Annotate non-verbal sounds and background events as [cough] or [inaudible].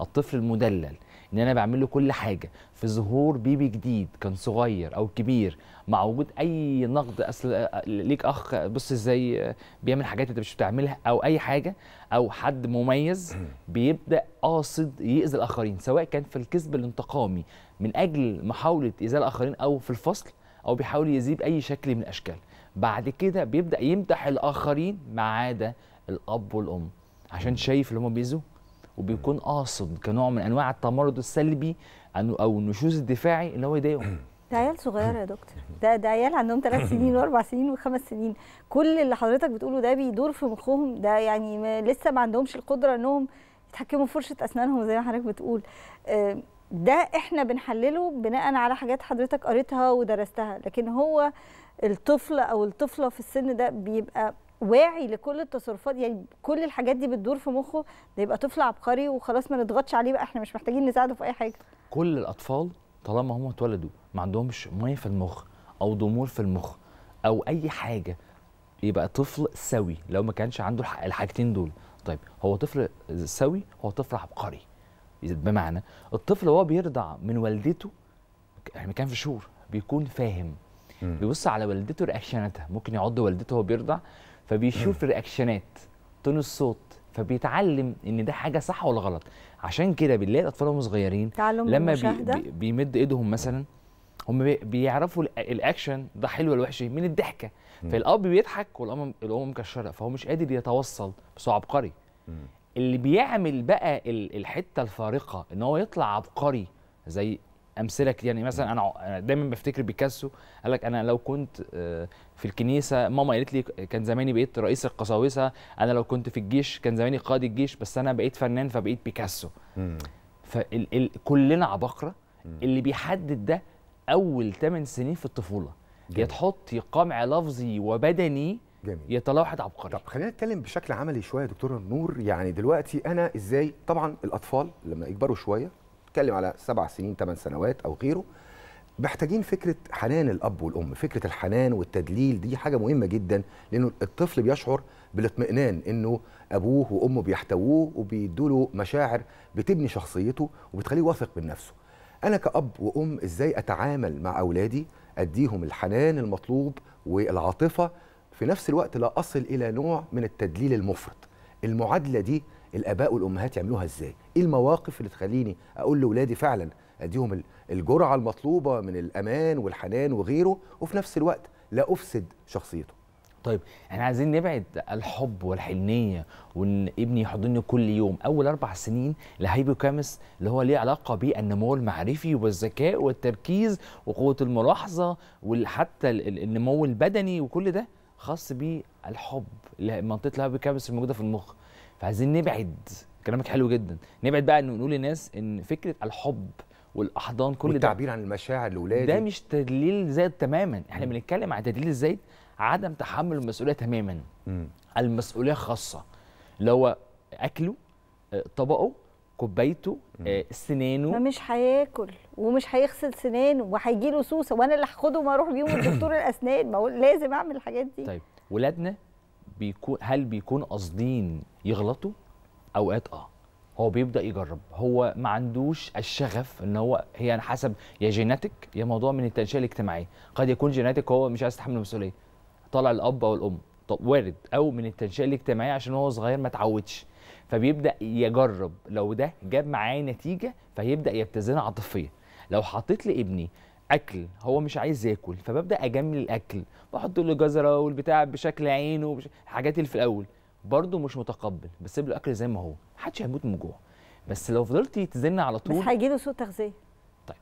الطفل المدلل ان انا بعمل له كل حاجه في ظهور بيبي جديد كان صغير او كبير مع وجود اي نقد اصل آه، آه، ليك اخ بص ازاي آه، بيعمل حاجات انت مش بتعملها او اي حاجه او حد مميز [clears throat] بيبدا قاصد يؤذي الاخرين سواء كان في الكذب الانتقامي من اجل محاوله ايذاء الاخرين او في الفصل او بيحاول يذيب باي شكل من الاشكال بعد كده بيبدا يمدح الاخرين ما عدا الاب والام عشان شايف اللي هم بيأذوه وبيكون قاصد كنوع من انواع التمرد السلبي او النشوز الدفاعي اللي هو يضايقهم ده عيال صغيره يا دكتور ده ده عيال عندهم ثلاث [laughs] سنين واربع سنين وخمس سنين كل اللي حضرتك بتقوله ده بيدور في مخهم ده يعني ما لسه ما عندهمش القدره انهم يتحكموا في فرشه اسنانهم زي ما حضرتك بتقول آه، ده احنا بنحلله بناء على حاجات حضرتك قريتها ودرستها لكن هو الطفل او الطفله في السن ده بيبقى واعي لكل التصرفات يعني كل الحاجات دي بتدور في مخه ده يبقى طفل عبقري وخلاص ما نضغطش عليه بقى احنا مش محتاجين نساعده في اي حاجه كل الاطفال طالما هم اتولدوا ما عندهمش ميه في المخ او ضمور في المخ او اي حاجه يبقى طفل سوي لو ما كانش عنده الحاجتين دول طيب هو طفل سوي هو طفل عبقري بمعنى الطفل وهو بيرضع من والدته يعني كان في شهور بيكون فاهم بيبص على والدته رياكشناتها ممكن يعض والدته وهو بيرضع فبيشوف الرياكشنات تون الصوت فبيتعلم ان ده حاجه صح ولا غلط عشان كده بنلاقي الاطفال وهم صغيرين لما بي بيمد ايدهم مثلا هم بيعرفوا الاكشن ده حلو ولا وحش من الضحكه فالاب بيضحك والام الام مكشره فهو مش قادر يتوصل بس هو عبقري اللي بيعمل بقى الحته الفارقه ان هو يطلع عبقري زي امثله كتير يعني مثلا انا دايما بفتكر بيكاسو قال لك انا لو كنت آه، في الكنيسه ماما قالت لي كان زماني بقيت رئيس القساوسه انا لو كنت في الجيش كان زماني قائد الجيش بس انا بقيت فنان فبقيت بيكاسو فكلنا عباقره اللي بيحدد ده اول 8 سنين في الطفوله يا تحط قمع لفظي وبدني جميل يتلاوحد عبقري طب خلينا نتكلم بشكل عملي شويه يا دكتور نور يعني دلوقتي انا ازاي طبعا الاطفال لما يكبروا شويه بنتكلم على سبع سنين ثمان سنوات او غيره محتاجين فكره حنان الاب والام فكره الحنان والتدليل دي حاجه مهمه جدا لانه الطفل بيشعر بالاطمئنان انه ابوه وامه بيحتووه وبيدوا له مشاعر بتبني شخصيته وبتخليه واثق من نفسه انا كاب وام ازاي اتعامل مع اولادي اديهم الحنان المطلوب والعاطفه في نفس الوقت لا اصل الى نوع من التدليل المفرط المعادله دي الاباء والامهات يعملوها ازاي ايه المواقف اللي تخليني اقول لاولادي فعلا اديهم الجرعه المطلوبه من الامان والحنان وغيره وفي نفس الوقت لا افسد شخصيته طيب احنا عايزين نبعد الحب والحنيه وان ابني يحضني كل يوم اول اربع سنين لهيبو كامس اللي هو ليه علاقه بالنمو المعرفي والذكاء والتركيز وقوه الملاحظه وحتى النمو البدني وكل ده خاص بالحب منطقه الهاب كابس الموجوده في المخ فعايزين نبعد كلامك حلو جدا نبعد بقى انه نقول للناس ان فكره الحب والاحضان كل والتعبير ده التعبير عن المشاعر لاولادي ده مش تدليل زائد تماما احنا بنتكلم عن تدليل الزايد عدم تحمل المسؤوليه تماما م. المسؤوليه خاصه اللي هو اكله آه، طبقه كوبايته آه سنانه ما مش هياكل ومش هيغسل سنانه وهيجي له سوسه وانا اللي هاخده واروح اروح بيهم لدكتور [coughs] الاسنان ما هو لازم اعمل الحاجات دي طيب ولادنا بيكون هل بيكون قاصدين يغلطوا اوقات اه هو بيبدا يجرب هو ما عندوش الشغف ان هو هي حسب يا جيناتيك يا موضوع من التنشئه الاجتماعيه قد يكون جيناتيك هو مش عايز يتحمل المسؤوليه طالع الاب او الام طب وارد او من التنشئه الاجتماعيه عشان هو صغير ما اتعودش فبيبدا يجرب لو ده جاب معاه نتيجه فهيبدا يبتزنها عاطفيا لو حطيت لابني اكل هو مش عايز ياكل فببدا اجمل الاكل بحط له جزره والبتاع بشكل عينه وبش... الحاجات اللي في الاول برضه مش متقبل بسيب له الاكل زي ما هو محدش هيموت من جوع بس لو فضلتي تزن على طول بس هيجي له سوء تغذيه